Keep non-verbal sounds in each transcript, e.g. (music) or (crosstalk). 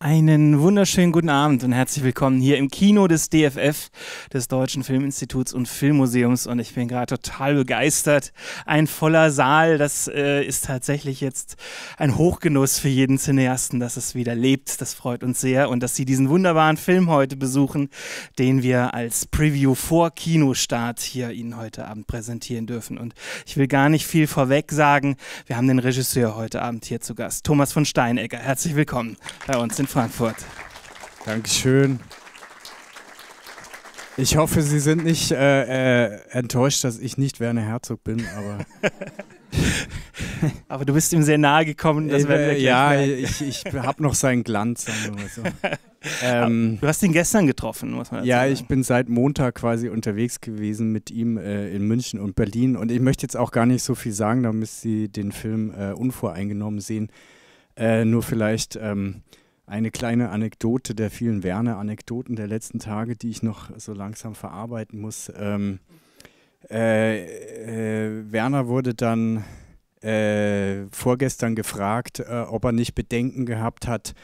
Einen wunderschönen guten Abend und herzlich willkommen hier im Kino des DFF, des Deutschen Filminstituts und Filmmuseums. Und ich bin gerade total begeistert. Ein voller Saal, das äh, ist tatsächlich jetzt ein Hochgenuss für jeden Cineasten, dass es wieder lebt. Das freut uns sehr. Und dass Sie diesen wunderbaren Film heute besuchen, den wir als Preview vor Kinostart hier Ihnen heute Abend präsentieren dürfen. Und ich will gar nicht viel vorweg sagen. Wir haben den Regisseur heute Abend hier zu Gast, Thomas von Steinegger. Herzlich willkommen bei uns In Frankfurt. Dankeschön. Ich hoffe, Sie sind nicht äh, äh, enttäuscht, dass ich nicht Werner Herzog bin, aber. (laughs) aber du bist ihm sehr nahe gekommen. Das äh, ja, ich, ich habe noch seinen Glanz, sagen wir mal so. (laughs) Ah, ähm, du hast ihn gestern getroffen, muss man Ja, sagen. ich bin seit Montag quasi unterwegs gewesen mit ihm äh, in München und Berlin. Und ich möchte jetzt auch gar nicht so viel sagen, damit Sie den Film äh, unvoreingenommen sehen. Äh, nur vielleicht. Ähm, eine kleine Anekdote der vielen Werner-Anekdoten der letzten Tage, die ich noch so langsam verarbeiten muss. Ähm, äh, äh, Werner wurde dann äh, vorgestern gefragt, äh, ob er nicht Bedenken gehabt hat,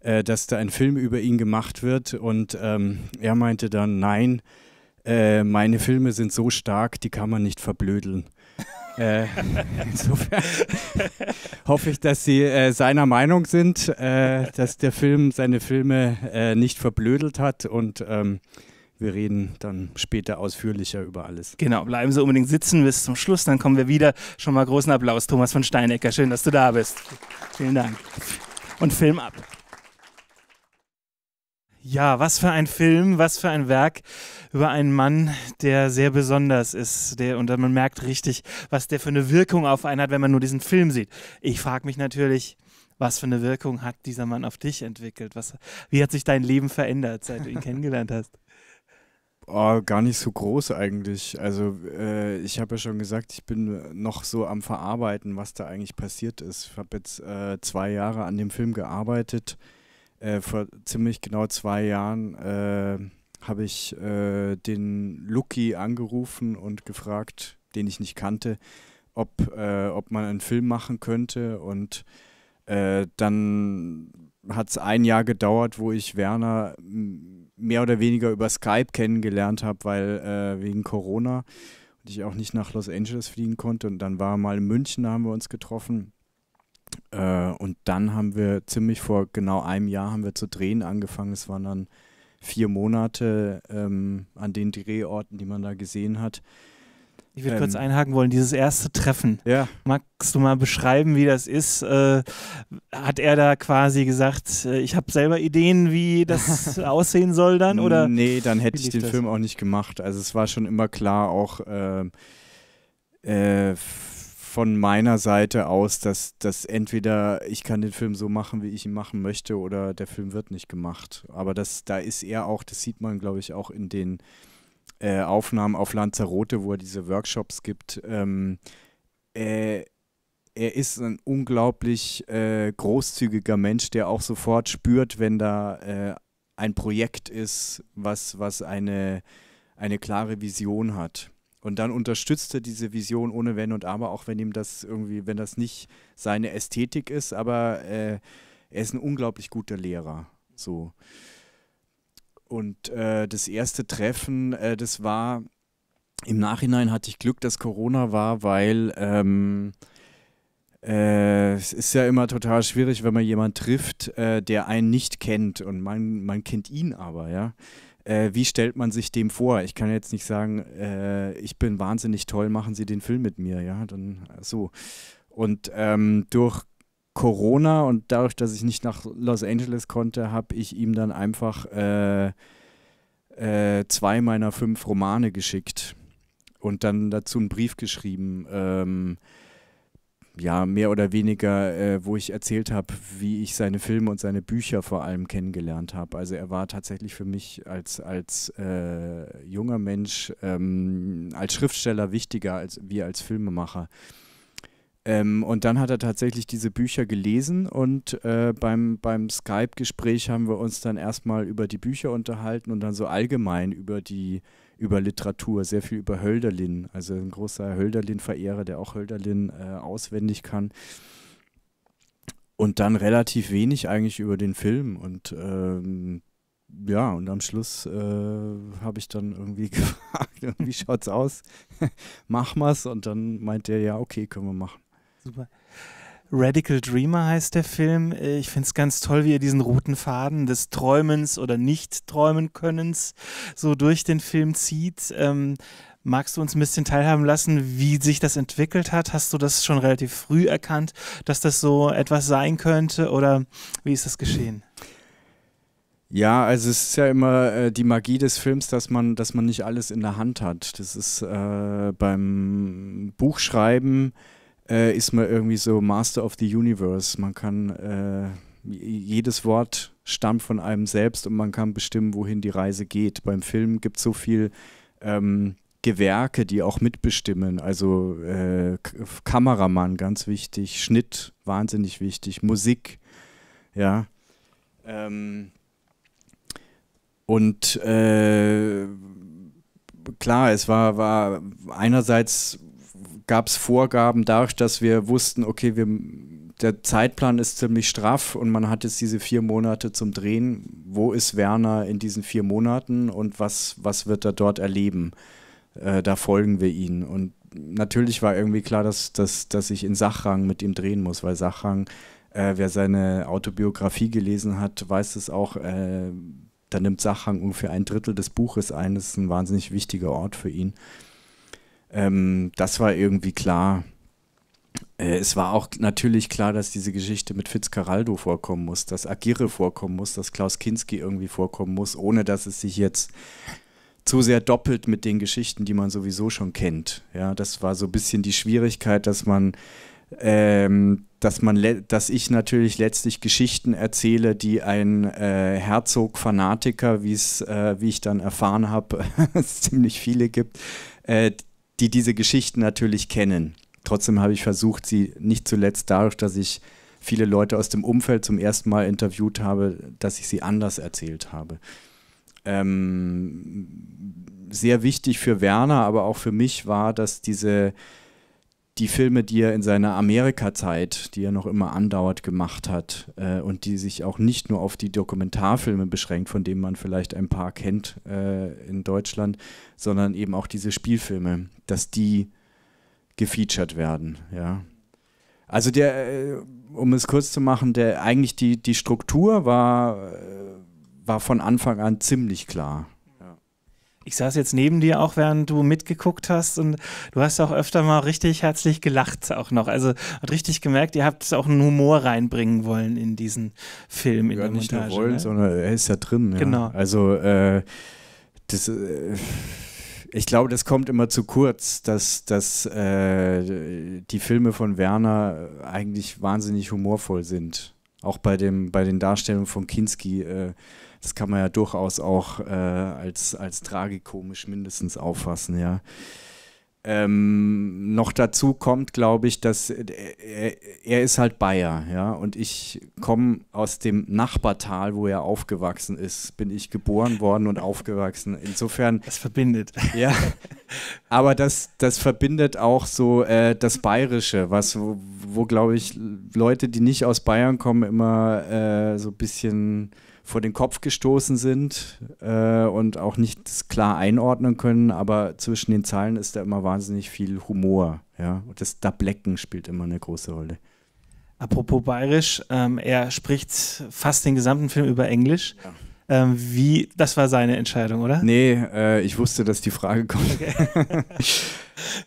äh, dass da ein Film über ihn gemacht wird. Und ähm, er meinte dann, nein, äh, meine Filme sind so stark, die kann man nicht verblödeln. Äh, insofern (laughs) hoffe ich, dass Sie äh, seiner Meinung sind, äh, dass der Film seine Filme äh, nicht verblödelt hat und ähm, wir reden dann später ausführlicher über alles. Genau, bleiben Sie unbedingt sitzen bis zum Schluss, dann kommen wir wieder. Schon mal großen Applaus, Thomas von Steinecker. Schön, dass du da bist. Vielen Dank. Und Film ab. Ja, was für ein Film, was für ein Werk über einen Mann, der sehr besonders ist, der und man merkt richtig, was der für eine Wirkung auf einen hat, wenn man nur diesen Film sieht. Ich frage mich natürlich, was für eine Wirkung hat dieser Mann auf dich entwickelt? Was, wie hat sich dein Leben verändert, seit du ihn (laughs) kennengelernt hast? Oh, gar nicht so groß eigentlich. Also äh, ich habe ja schon gesagt, ich bin noch so am Verarbeiten, was da eigentlich passiert ist. Ich habe jetzt äh, zwei Jahre an dem Film gearbeitet äh, vor ziemlich genau zwei Jahren äh, habe ich äh, den Lucky angerufen und gefragt, den ich nicht kannte, ob, äh, ob man einen Film machen könnte. Und äh, dann hat es ein Jahr gedauert, wo ich Werner mehr oder weniger über Skype kennengelernt habe, weil äh, wegen Corona und ich auch nicht nach Los Angeles fliegen konnte. Und dann war er mal in München, da haben wir uns getroffen. Äh, und dann haben wir ziemlich vor genau einem Jahr haben wir zu drehen angefangen. Es waren dann vier Monate ähm, an den Drehorten, die man da gesehen hat. Ich würde ähm, kurz einhaken wollen, dieses erste Treffen. Ja. Magst du mal beschreiben, wie das ist? Äh, hat er da quasi gesagt, äh, ich habe selber Ideen, wie das (laughs) aussehen soll dann? Oder nee, dann hätte ich den das? Film auch nicht gemacht. Also es war schon immer klar, auch ähm, äh, von meiner Seite aus, dass, dass entweder ich kann den Film so machen, wie ich ihn machen möchte, oder der Film wird nicht gemacht. Aber das, da ist er auch, das sieht man, glaube ich, auch in den äh, Aufnahmen auf Lanzarote, wo er diese Workshops gibt. Ähm, äh, er ist ein unglaublich äh, großzügiger Mensch, der auch sofort spürt, wenn da äh, ein Projekt ist, was, was eine, eine klare Vision hat. Und dann unterstützt er diese Vision ohne Wenn und Aber, auch wenn ihm das irgendwie, wenn das nicht seine Ästhetik ist, aber äh, er ist ein unglaublich guter Lehrer. So. Und äh, das erste Treffen, äh, das war, im Nachhinein hatte ich Glück, dass Corona war, weil ähm, äh, es ist ja immer total schwierig, wenn man jemanden trifft, äh, der einen nicht kennt und man, man kennt ihn aber, ja äh, wie stellt man sich dem vor? Ich kann jetzt nicht sagen, äh, ich bin wahnsinnig toll, machen Sie den Film mit mir, ja, dann äh, so. Und ähm, durch Corona und dadurch, dass ich nicht nach Los Angeles konnte, habe ich ihm dann einfach äh, äh zwei meiner fünf Romane geschickt und dann dazu einen Brief geschrieben. Ähm, ja, mehr oder weniger, äh, wo ich erzählt habe, wie ich seine Filme und seine Bücher vor allem kennengelernt habe. Also er war tatsächlich für mich als, als äh, junger Mensch, ähm, als Schriftsteller wichtiger als wir als Filmemacher. Ähm, und dann hat er tatsächlich diese Bücher gelesen und äh, beim, beim Skype-Gespräch haben wir uns dann erstmal über die Bücher unterhalten und dann so allgemein über die über Literatur, sehr viel über Hölderlin. Also ein großer Hölderlin-Verehrer, der auch Hölderlin äh, auswendig kann. Und dann relativ wenig eigentlich über den Film. Und ähm, ja, und am Schluss äh, habe ich dann irgendwie (laughs) gefragt, wie schaut's aus? (laughs) Mach mal's. Und dann meint er, ja, okay, können wir machen. Super. Radical Dreamer heißt der Film. Äh, ich finde es ganz toll, wie er diesen roten Faden des Träumens oder Nicht-Träumen-Könnens so durch den Film zieht. Ähm, magst du uns ein bisschen teilhaben lassen, wie sich das entwickelt hat? Hast du das schon relativ früh erkannt, dass das so etwas sein könnte oder wie ist das geschehen? Ja, also es ist ja immer äh, die Magie des Films, dass man, dass man nicht alles in der Hand hat. Das ist äh, beim Buchschreiben äh, ist man irgendwie so Master of the Universe. Man kann äh, jedes Wort stammt von einem selbst und man kann bestimmen, wohin die Reise geht. Beim Film gibt es so viel ähm, Gewerke, die auch mitbestimmen. Also äh, Kameramann ganz wichtig, Schnitt wahnsinnig wichtig, Musik, ja. Ähm, und äh, klar, es war, war einerseits gab es Vorgaben dadurch, dass wir wussten, okay, wir, der Zeitplan ist ziemlich straff und man hat jetzt diese vier Monate zum Drehen. Wo ist Werner in diesen vier Monaten und was, was wird er dort erleben? Äh, da folgen wir ihn. Und natürlich war irgendwie klar, dass, dass, dass ich in Sachrang mit ihm drehen muss, weil Sachrang, äh, wer seine Autobiografie gelesen hat, weiß es auch, äh, da nimmt Sachrang ungefähr ein Drittel des Buches ein. Das ist ein wahnsinnig wichtiger Ort für ihn. Ähm, das war irgendwie klar. Äh, es war auch natürlich klar, dass diese Geschichte mit Fitzcarraldo vorkommen muss, dass Agirre vorkommen muss, dass Klaus Kinski irgendwie vorkommen muss, ohne dass es sich jetzt zu sehr doppelt mit den Geschichten, die man sowieso schon kennt. Ja, das war so ein bisschen die Schwierigkeit, dass man, ähm, dass man, dass ich natürlich letztlich Geschichten erzähle, die ein äh, Herzog-Fanatiker, wie es, äh, wie ich dann erfahren habe, (laughs) es ziemlich viele gibt, äh, die diese Geschichten natürlich kennen. Trotzdem habe ich versucht, sie nicht zuletzt dadurch, dass ich viele Leute aus dem Umfeld zum ersten Mal interviewt habe, dass ich sie anders erzählt habe. Ähm, sehr wichtig für Werner, aber auch für mich war, dass diese die Filme, die er in seiner Amerika-Zeit, die er noch immer andauert, gemacht hat äh, und die sich auch nicht nur auf die Dokumentarfilme beschränkt, von denen man vielleicht ein paar kennt äh, in Deutschland, sondern eben auch diese Spielfilme, dass die gefeatured werden, ja. Also der, äh, um es kurz zu machen, der eigentlich die, die Struktur war, äh, war von Anfang an ziemlich klar ich saß jetzt neben dir auch, während du mitgeguckt hast und du hast auch öfter mal richtig herzlich gelacht auch noch. Also hat richtig gemerkt, ihr habt auch einen Humor reinbringen wollen in diesen Film. Ja, in nicht Montage, nur wollen, ne? sondern er ist ja drin. Ja. Genau. Also äh, das... Äh, ich glaube, das kommt immer zu kurz, dass, dass äh, die Filme von Werner eigentlich wahnsinnig humorvoll sind. Auch bei, dem, bei den Darstellungen von Kinski äh, das kann man ja durchaus auch äh, als, als tragikomisch mindestens auffassen, ja. Ähm, noch dazu kommt, glaube ich, dass äh, er, er, ist halt Bayer, ja, und ich komme aus dem Nachbartal, wo er aufgewachsen ist, bin ich geboren worden und aufgewachsen. Insofern. Das verbindet. (laughs) Ja, aber das, das verbindet auch so äh, das Bayerische, was, wo, wo glaube ich, Leute, die nicht aus Bayern kommen, immer äh, so ein bisschen vor den Kopf gestoßen sind äh, und auch nicht klar einordnen können, aber zwischen den Zeilen ist da immer wahnsinnig viel Humor. Ja? Und das Dablecken spielt immer eine große Rolle. Apropos bayerisch, ähm, er spricht fast den gesamten Film über Englisch. Ja. Ähm, wie, das war seine Entscheidung, oder? Nee, äh, ich wusste, dass die Frage kommt. Okay.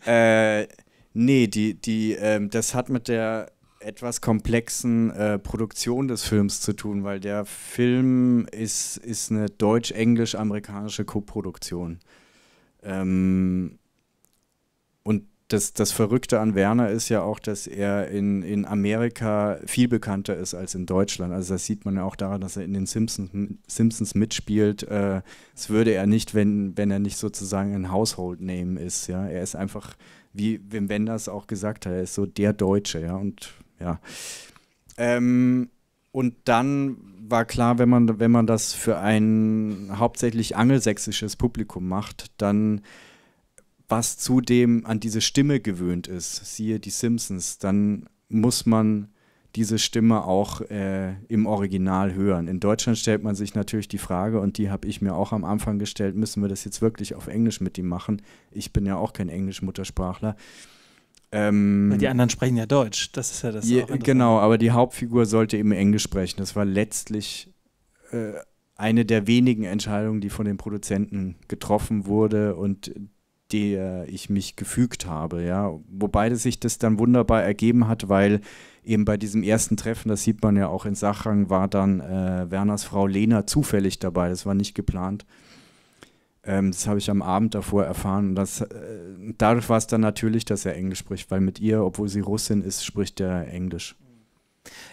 (laughs) äh, nee, die, die, ähm, das hat mit der etwas komplexen äh, Produktion des Films zu tun, weil der Film ist, ist eine deutsch-englisch-amerikanische Koproduktion. Ähm, und das, das Verrückte an Werner ist ja auch, dass er in, in Amerika viel bekannter ist als in Deutschland. Also das sieht man ja auch daran, dass er in den Simpsons, Simpsons mitspielt. Äh, das würde er nicht, wenn, wenn er nicht sozusagen ein Household Name ist. Ja? Er ist einfach, wie Wim Wenders auch gesagt hat, er ist so der Deutsche. Ja? Und ja. Ähm, und dann war klar, wenn man, wenn man das für ein hauptsächlich angelsächsisches Publikum macht, dann was zudem an diese Stimme gewöhnt ist, siehe die Simpsons, dann muss man diese Stimme auch äh, im Original hören. In Deutschland stellt man sich natürlich die Frage, und die habe ich mir auch am Anfang gestellt, müssen wir das jetzt wirklich auf Englisch mit ihm machen? Ich bin ja auch kein Englisch-Muttersprachler. Ähm, die anderen sprechen ja Deutsch, das ist ja das. Je, genau, aber die Hauptfigur sollte eben Englisch sprechen. Das war letztlich äh, eine der wenigen Entscheidungen, die von den Produzenten getroffen wurde und der ich mich gefügt habe, ja. Wobei sich das dann wunderbar ergeben hat, weil eben bei diesem ersten Treffen, das sieht man ja auch in Sachrang, war dann äh, Werners Frau Lena zufällig dabei, das war nicht geplant. Ähm, das habe ich am Abend davor erfahren. Das, äh, dadurch war es dann natürlich, dass er Englisch spricht, weil mit ihr, obwohl sie Russin ist, spricht er Englisch.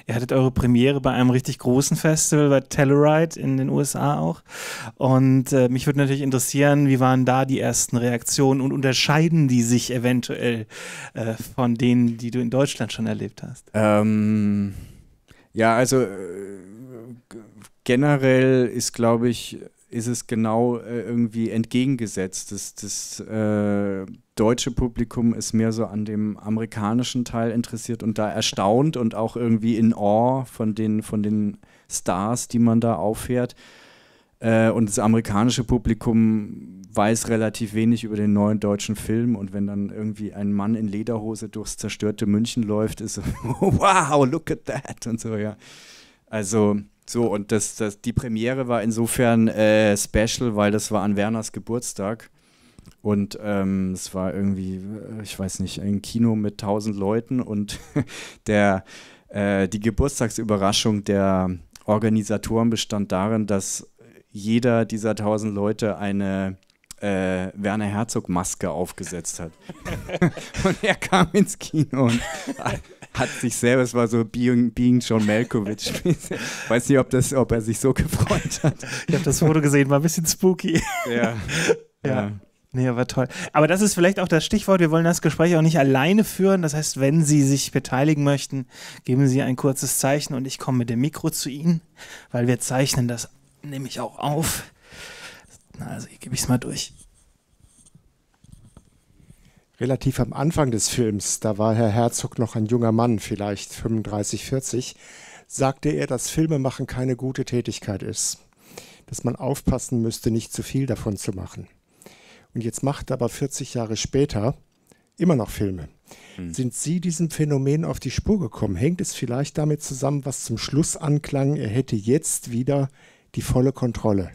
Ihr hattet eure Premiere bei einem richtig großen Festival, bei Telluride in den USA auch. Und äh, mich würde natürlich interessieren, wie waren da die ersten Reaktionen und unterscheiden die sich eventuell äh, von denen, die du in Deutschland schon erlebt hast? Ähm, ja, also äh, generell ist, glaube ich, ist es genau äh, irgendwie entgegengesetzt. Das, das äh, deutsche Publikum ist mehr so an dem amerikanischen Teil interessiert und da erstaunt und auch irgendwie in Awe von den, von den Stars, die man da auffährt. Äh, und das amerikanische Publikum weiß relativ wenig über den neuen deutschen Film. Und wenn dann irgendwie ein Mann in Lederhose durchs zerstörte München läuft, ist so, (laughs) wow, look at that und so, ja. Also so, und das, das, die Premiere war insofern äh, special, weil das war an Werners Geburtstag. Und ähm, es war irgendwie, äh, ich weiß nicht, ein Kino mit tausend Leuten und (laughs) der, äh, die Geburtstagsüberraschung der Organisatoren bestand darin, dass jeder dieser tausend Leute eine äh, Werner Herzog Maske aufgesetzt hat. (laughs) und er kam ins Kino und hat sich selber, es war so Being, Being John Malkovich. (laughs) Weiß nicht, ob, das, ob er sich so gefreut hat. Ich habe das Foto gesehen, war ein bisschen spooky. (laughs) Ja. ja. Nee, aber toll. Aber das ist vielleicht auch das Stichwort. Wir wollen das Gespräch auch nicht alleine führen. Das heißt, wenn Sie sich beteiligen möchten, geben Sie ein kurzes Zeichen und ich komme mit dem Mikro zu Ihnen, weil wir zeichnen das nämlich auch auf. Also hier gebe ich es mal durch relativ am Anfang des Films, da war Herr Herzog noch ein junger Mann, vielleicht 35, 40, sagte er, dass Filmemachen keine gute Tätigkeit ist, dass man aufpassen müsste, nicht zu viel davon zu machen. Und jetzt macht er aber 40 Jahre später immer noch Filme. Hm. Sind Sie diesem Phänomen auf die Spur gekommen? Hängt es vielleicht damit zusammen, was zum Schluss anklang, er hätte jetzt wieder die volle Kontrolle?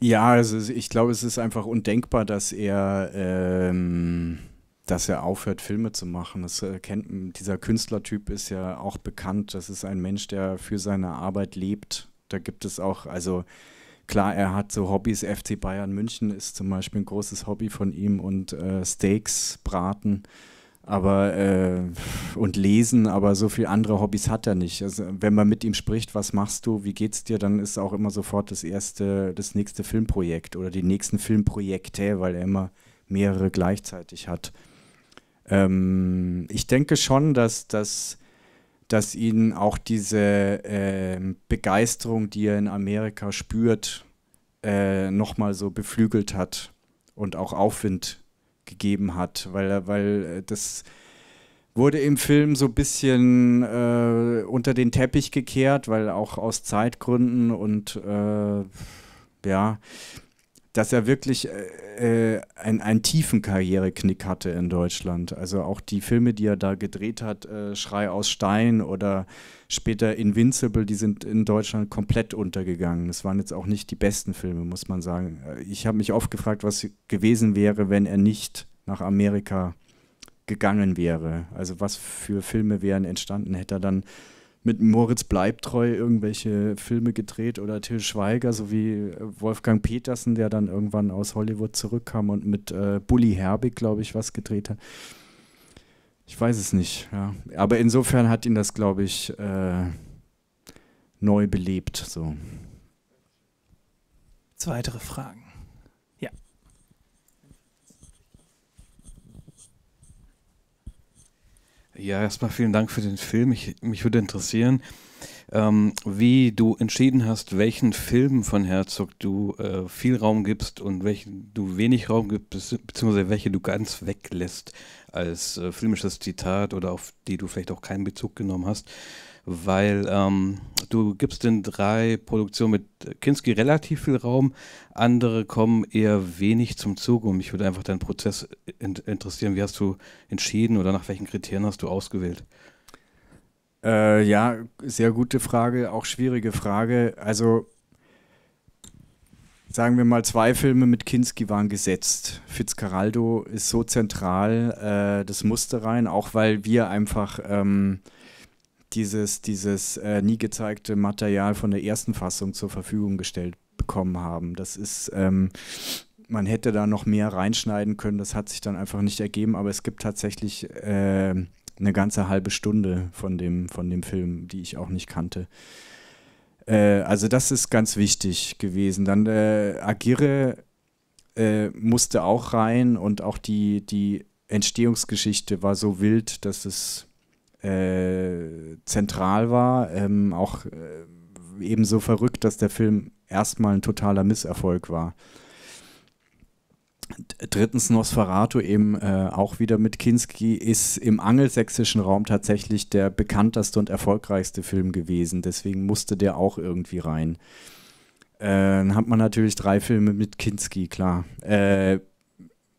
Ja, also ich glaube, es ist einfach undenkbar, dass er, ähm, dass er aufhört, Filme zu machen. Das äh, kennt, dieser Künstlertyp ist ja auch bekannt. Das ist ein Mensch, der für seine Arbeit lebt. Da gibt es auch, also klar, er hat so Hobbys. FC Bayern München ist zum Beispiel ein großes Hobby von ihm und äh, Steaks braten aber äh, und lesen, aber so viel andere Hobbys hat er nicht. Also wenn man mit ihm spricht, was machst du, wie geht's dir, dann ist auch immer sofort das erste, das nächste Filmprojekt oder die nächsten Filmprojekte, weil er immer mehrere gleichzeitig hat. Ähm, ich denke schon, dass dass, dass ihn auch diese äh, Begeisterung, die er in Amerika spürt, äh, nochmal so beflügelt hat und auch Aufwind gegeben hat, weil, weil äh, das wurde im Film so ein bisschen äh, unter den Teppich gekehrt, weil auch aus Zeitgründen und äh, ja, dass er wirklich äh, äh ein, einen tiefen Karriereknick hatte in Deutschland. Also auch die Filme, die er da gedreht hat, äh, Schrei aus Stein oder später Invincible, die sind in Deutschland komplett untergegangen. Das waren jetzt auch nicht die besten Filme, muss man sagen. Äh, ich habe mich oft gefragt, was gewesen wäre, wenn er nicht nach Amerika gegangen wäre. Also was für Filme wären entstanden, hätte er dann mit Moritz Bleibtreu irgendwelche Filme gedreht oder Till Schweiger sowie äh, Wolfgang Petersen, der dann irgendwann aus Hollywood zurückkam und mit äh, Bully Herbig, glaube ich, was gedreht hat. Ich weiß es nicht, ja. Aber insofern hat ihn das, glaube ich, äh, neu belebt. So. Zwei weitere Fragen. Ja. Ja, erstmal vielen Dank für den Film. Ich, mich würde interessieren, ähm, wie du entschieden hast, welchen Filmen von Herzog du äh, viel Raum gibst und welchen du wenig Raum gibst, beziehungsweise welche du ganz weglässt als äh, filmisches Zitat oder auf die du vielleicht auch keinen Bezug genommen hast, weil ähm, du gibst den drei Produktionen mit Kinski relativ viel Raum, andere kommen eher wenig zum Zuge und mich würde einfach dein Prozess in interessieren. Wie hast du entschieden oder nach welchen Kriterien hast du ausgewählt? Äh, ja, sehr gute Frage, auch schwierige Frage. Also sagen wir mal, zwei Filme mit Kinski waren gesetzt. Fitzcarraldo ist so zentral, äh, das musste rein, auch weil wir einfach ähm, dieses, dieses äh, nie gezeigte Material von der ersten Fassung zur Verfügung gestellt bekommen haben. Das ist, ähm, man hätte da noch mehr reinschneiden können, das hat sich dann einfach nicht ergeben, aber es gibt tatsächlich äh, eine ganze halbe Stunde von dem, von dem Film, die ich auch nicht kannte. Äh, also das ist ganz wichtig gewesen. Dann äh, Agirre äh, musste auch rein und auch die, die Entstehungsgeschichte war so wild, dass es äh, zentral war. Ähm, auch äh, ebenso verrückt, dass der Film erstmal ein totaler Misserfolg war. Drittens Nosferatu eben äh, auch wieder mit Kinski ist im angelsächsischen Raum tatsächlich der bekannteste und erfolgreichste Film gewesen. Deswegen musste der auch irgendwie rein. Äh, dann hat man natürlich drei Filme mit Kinski, klar. Äh,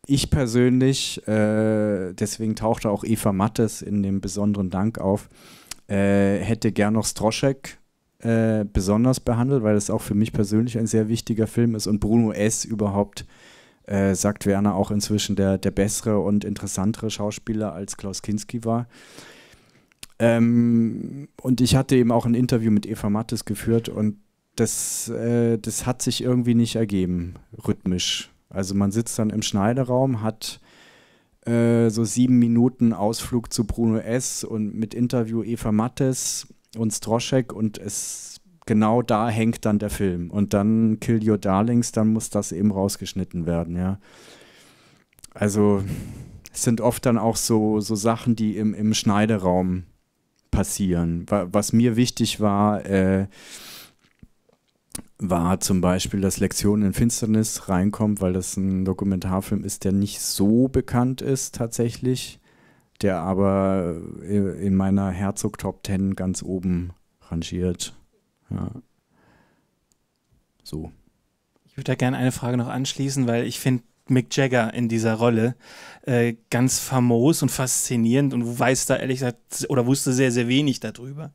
ich persönlich, äh, deswegen tauchte auch Eva Mattes in dem besonderen Dank auf, äh, hätte gern noch Stroschek äh, besonders behandelt, weil es auch für mich persönlich ein sehr wichtiger Film ist und Bruno S. überhaupt äh, sagt Werner, auch inzwischen der, der bessere und interessantere Schauspieler als Klaus Kinski war. Ähm, und ich hatte eben auch ein Interview mit Eva Mattes geführt und das, äh, das hat sich irgendwie nicht ergeben, rhythmisch. Also man sitzt dann im Schneideraum, hat äh, so sieben Minuten Ausflug zu Bruno S. und mit Interview Eva Mattes und Stroschek und es genau da hängt dann der Film. Und dann Kill Your Darlings, dann muss das eben rausgeschnitten werden, ja. Also es sind oft dann auch so, so Sachen, die im, im Schneideraum passieren. Was mir wichtig war, äh, war zum Beispiel, dass Lektion in Finsternis reinkommt, weil das ein Dokumentarfilm ist, der nicht so bekannt ist tatsächlich, der aber in meiner Herzog Top Ten ganz oben rangiert. Ja. So. Ich würde da gerne eine Frage noch anschließen, weil ich finde Mick Jagger in dieser Rolle äh, ganz famos und faszinierend und weiß da ehrlich gesagt oder wusste sehr, sehr wenig darüber.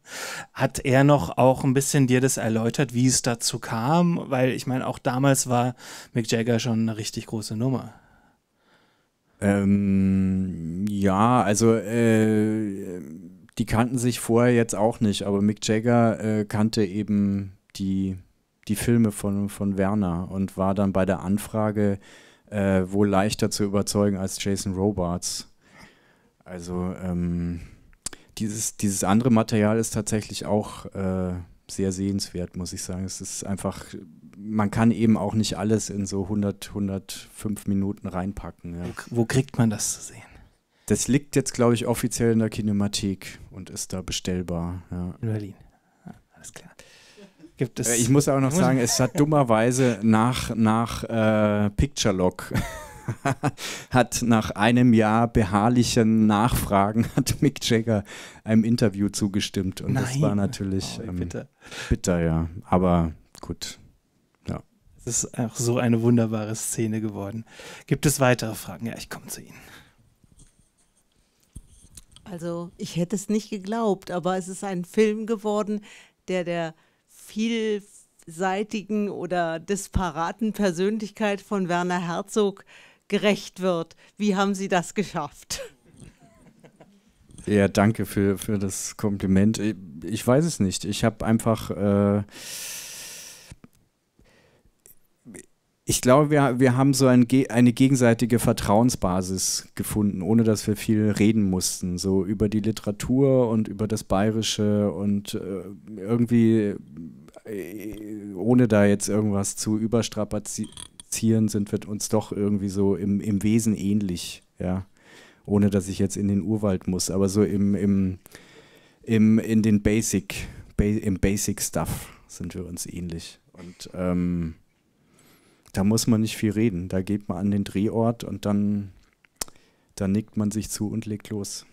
Hat er noch auch ein bisschen dir das erläutert, wie es dazu kam? Weil ich meine, auch damals war Mick Jagger schon eine richtig große Nummer. Ähm, ja, also äh, die kannten sich vorher jetzt auch nicht, aber Mick Jagger äh, kannte eben die, die Filme von, von Werner und war dann bei der Anfrage äh, wohl leichter zu überzeugen als Jason Robards. Also ähm, dieses, dieses andere Material ist tatsächlich auch äh, sehr sehenswert, muss ich sagen. Es ist einfach, man kann eben auch nicht alles in so 100, 105 Minuten reinpacken. Ja. Wo, wo kriegt man das zu sehen? Das liegt jetzt, glaube ich, offiziell in der Kinematik und ist da bestellbar. Ja. In Berlin. Ah, alles klar. Gibt es äh, ich muss auch noch sagen, es hat dummerweise nach, nach äh, Picture Lock (laughs) hat nach einem Jahr beharrlichen Nachfragen (laughs) hat Mick Jagger einem Interview zugestimmt und Nein. das war natürlich oh, ähm, bitter. bitter, ja. Aber gut, es ist auch so eine wunderbare Szene geworden. Gibt es weitere Fragen? Ja, ich komme zu Ihnen. Also ich hätte es nicht geglaubt, aber es ist ein Film geworden, der der vielseitigen oder disparaten Persönlichkeit von Werner Herzog gerecht wird. Wie haben Sie das geschafft? Ja, danke für, für das Kompliment. Ich, ich weiß es nicht. Ich habe einfach... Äh ich glaube, wir, wir haben so ein, eine gegenseitige Vertrauensbasis gefunden, ohne dass wir viel reden mussten, so über die Literatur und über das Bayerische und äh, irgendwie, äh, ohne da jetzt irgendwas zu überstrapazieren, sind wir uns doch irgendwie so im, im Wesen ähnlich, ja. Ohne dass ich jetzt in den Urwald muss, aber so im, im, im in den Basic, ba im Basic Stuff sind wir uns ähnlich. Und ähm, da muss man nicht viel reden. Da geht man an den Drehort und dann, dann nickt man sich zu und legt los.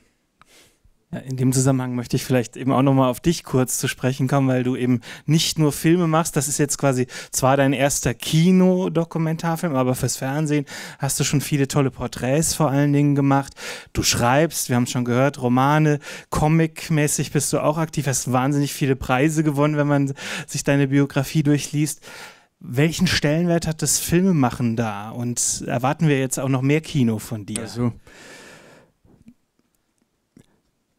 Ja, in dem Zusammenhang möchte ich vielleicht eben auch nochmal auf dich kurz zu sprechen kommen, weil du eben nicht nur Filme machst. Das ist jetzt quasi zwar dein erster Kinodokumentarfilm, aber fürs Fernsehen hast du schon viele tolle Porträts vor allen Dingen gemacht. Du schreibst, wir haben schon gehört, Romane, Comic-mäßig bist du auch aktiv, hast wahnsinnig viele Preise gewonnen, wenn man sich deine Biografie durchliest welchen Stellenwert hat das Filmemachen da? Und erwarten wir jetzt auch noch mehr Kino von dir? Also,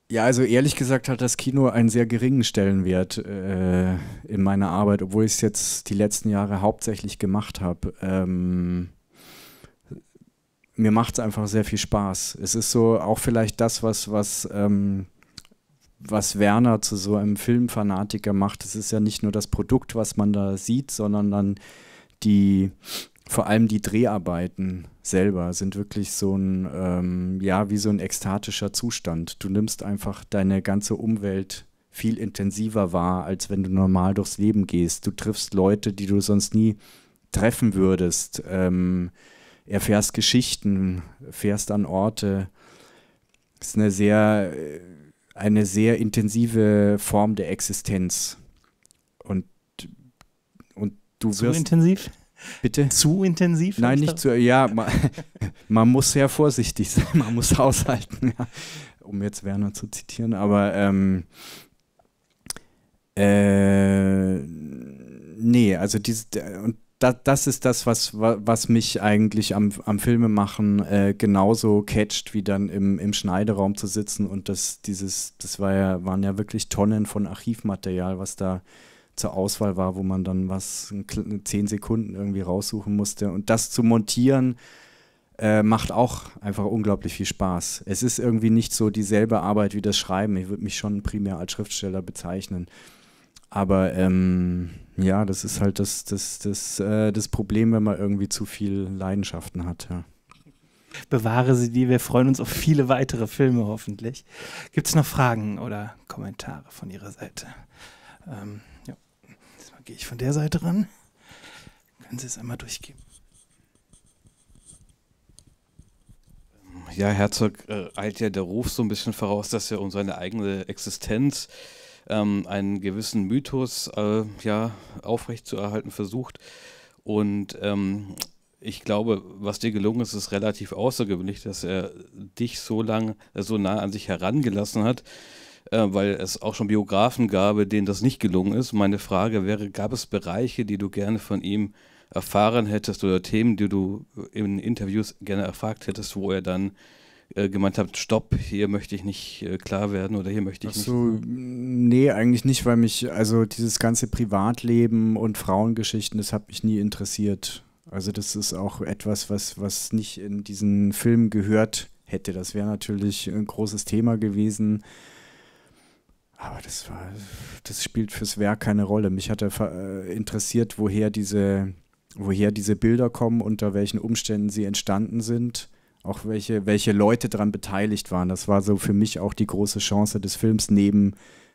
ja, also ehrlich gesagt hat das Kino einen sehr geringen Stellenwert äh, in meiner Arbeit, obwohl ich es jetzt die letzten Jahre hauptsächlich gemacht habe. Ähm, mir macht es einfach sehr viel Spaß. Es ist so auch vielleicht das, was, was ähm, was Werner zu so einem Filmfanatiker macht, es ist ja nicht nur das Produkt, was man da sieht, sondern dann die, vor allem die Dreharbeiten selber sind wirklich so ein, ähm, ja, wie so ein ekstatischer Zustand. Du nimmst einfach deine ganze Umwelt viel intensiver wahr, als wenn du normal durchs Leben gehst. Du triffst Leute, die du sonst nie treffen würdest, ähm, erfährst Geschichten, fährst an Orte. Das ist eine sehr äh, eine sehr intensive Form der Existenz. Und, und du zu wirst. Zu intensiv? Bitte? Zu intensiv? Nein, nicht zu. Ja, man, (laughs) man, muss sehr vorsichtig sein, (laughs) man muss aushalten, ja. um jetzt Werner zu zitieren, aber. Ähm, äh, nee, also diese, und das, das ist das, was, was mich eigentlich am, am Filmemachen äh, genauso catcht, wie dann im, im Schneideraum zu sitzen. Und das, dieses, das war ja, waren ja wirklich Tonnen von Archivmaterial, was da zur Auswahl war, wo man dann was zehn Sekunden irgendwie raussuchen musste. Und das zu montieren, äh, macht auch einfach unglaublich viel Spaß. Es ist irgendwie nicht so dieselbe Arbeit wie das Schreiben. Ich würde mich schon primär als Schriftsteller bezeichnen. Aber ähm, ja, das ist halt das, das, das, äh, das Problem, wenn man irgendwie zu viel Leidenschaften hat, ja. Bewahre sie die, wir freuen uns auf viele weitere Filme hoffentlich. Gibt es noch Fragen oder Kommentare von Ihrer Seite? Ähm, ja. Diesmal gehe ich von der Seite ran. Können Sie es einmal durchgeben? Ja, Herzog äh, eilt ja der Ruf so ein bisschen voraus, dass er um seine eigene Existenz äh, ähm, einen gewissen Mythos äh, ja, aufrechtzuerhalten versucht. Und ähm, ich glaube, was dir gelungen ist, ist relativ außergewöhnlich, dass er dich so lang, äh, so nah an sich herangelassen hat, äh, weil es auch schon Biografen gab, denen das nicht gelungen ist. Meine Frage wäre, gab es Bereiche, die du gerne von ihm erfahren hättest oder Themen, die du in Interviews gerne erfragt hättest, wo er dann äh, gemeint habt, stopp, hier möchte ich nicht äh, klar werden oder hier möchte ich Achso, nicht. Nee, eigentlich nicht, weil mich, also dieses ganze Privatleben und Frauengeschichten, das hat mich nie interessiert. Also das ist auch etwas, was, was nicht in diesen Film gehört hätte. Das wäre natürlich ein großes Thema gewesen. Aber das war, das spielt fürs Werk keine Rolle. Mich hat er äh, interessiert, woher diese, woher diese Bilder kommen, unter welchen Umständen sie entstanden sind auch welche, welche Leute daran beteiligt waren. Das war so für mich auch die große Chance des Films, neben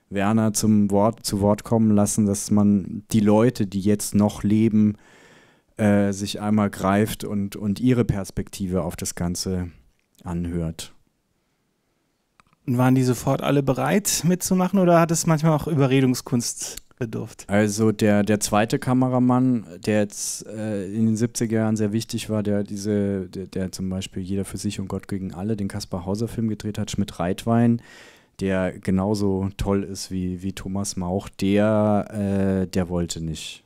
Werner zum Wort, zu Wort kommen lassen, dass man die Leute, die jetzt noch leben, äh, sich einmal greift und, und ihre Perspektive auf das Ganze anhört. Und waren die sofort alle bereit mitzumachen oder hat es manchmal auch Überredungskunst bedurft. Also der, der zweite Kameramann, der jetzt äh, in den 70er Jahren sehr wichtig war, der diese, der, der, zum Beispiel Jeder für sich und Gott gegen alle, den Kaspar Hauser-Film gedreht hat, Schmidt Reitwein, der genauso toll ist wie, wie Thomas Mauch, der, äh, der wollte nicht.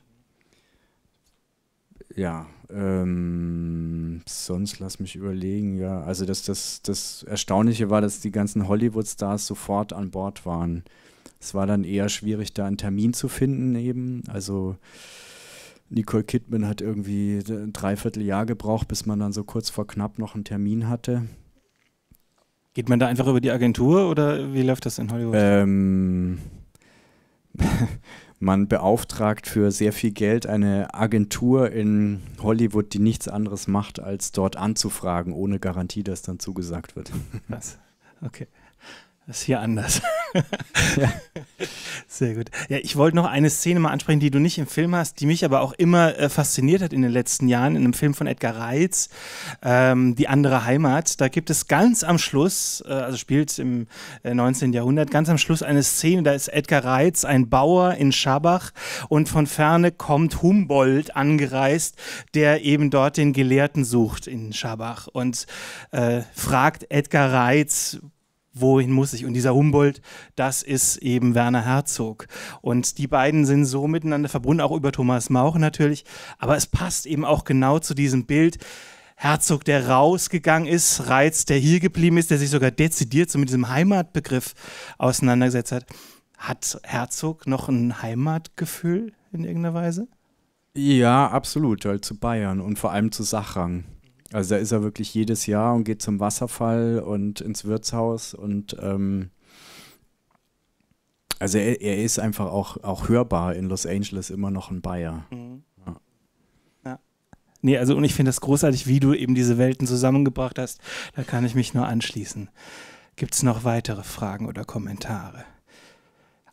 Ja, ähm, sonst lass mich überlegen, ja. Also das, das, das Erstaunliche war, dass die ganzen Hollywood-Stars sofort an Bord waren es war dann eher schwierig, da einen Termin zu finden eben. Also Nicole Kidman hat irgendwie ein Dreivierteljahr gebraucht, bis man dann so kurz vor knapp noch einen Termin hatte. Geht man da einfach über die Agentur oder wie läuft das in Hollywood? Ähm, (laughs) man beauftragt für sehr viel Geld eine Agentur in Hollywood, die nichts anderes macht, als dort anzufragen, ohne Garantie, dass dann zugesagt wird. Was? Okay. Das ist hier anders ja. Sehr gut. Ja, ich wollte noch eine Szene mal ansprechen, die du nicht im Film hast, die mich aber auch immer äh, fasziniert hat in den letzten Jahren, in einem Film von Edgar Reitz, ähm, Die andere Heimat. Da gibt es ganz am Schluss, äh, also spielt im äh, 19. Jahrhundert, ganz am Schluss eine Szene, da ist Edgar Reitz ein Bauer in Schabach und von ferne kommt Humboldt angereist, der eben dort den Gelehrten sucht in Schabach und äh, fragt Edgar Reitz, wohin muss ich? Und dieser Humboldt, das ist eben Werner Herzog. Und die beiden sind so miteinander verbunden, auch über Thomas Mauch natürlich. Aber es passt eben auch genau zu diesem Bild. Herzog, der rausgegangen ist, Reiz, der hier geblieben ist, der sich sogar dezidiert so mit diesem Heimatbegriff auseinandergesetzt hat. Hat Herzog noch ein Heimatgefühl in irgendeiner Weise? Ja, absolut, halt zu Bayern und vor allem zu Sachrang. Also da ist er wirklich jedes Jahr und geht zum Wasserfall und ins Wirtshaus und ähm, also er, er, ist einfach auch, auch hörbar in Los Angeles immer noch ein Bayer. Mhm. Ja. ja. Nee, also und ich finde das großartig, wie du eben diese Welten zusammengebracht hast. Da kann ich mich nur anschließen. Gibt es noch weitere Fragen oder Kommentare?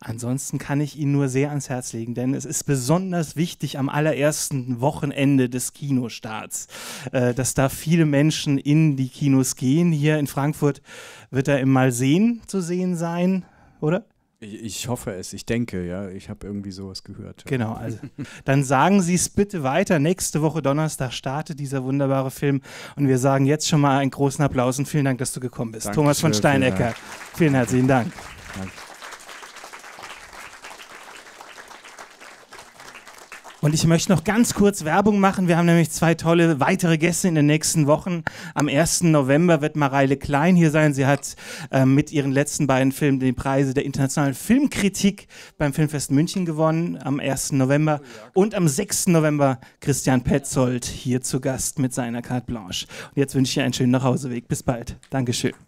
Ansonsten kann ich Ihnen nur sehr ans Herz legen, denn es ist besonders wichtig am allerersten Wochenende des Kinostarts, äh, dass da viele Menschen in die Kinos gehen. Hier in Frankfurt wird er im Malsehen zu sehen sein, oder? Ich hoffe es, ich denke, ja. Ich habe irgendwie sowas gehört. Ja. Genau, also dann sagen Sie es bitte weiter. Nächste Woche Donnerstag startet dieser wunderbare Film und wir sagen jetzt schon mal einen großen Applaus und vielen Dank, dass du gekommen bist. Dankeschön, Thomas von Steinecker, vielen, vielen herzlichen Dank. Danke. Und ich möchte noch ganz kurz Werbung machen. Wir haben nämlich zwei tolle weitere Gäste in den nächsten Wochen. Am 1. November wird Mareile Klein hier sein. Sie hat äh, mit ihren letzten beiden Filmen die Preise der internationalen Filmkritik beim Filmfest München gewonnen am 1. November. Und am 6. November Christian Petzold hier zu Gast mit seiner Carte Blanche. Und jetzt wünsche ich dir einen schönen Nachhauseweg. Bis bald. Dankeschön.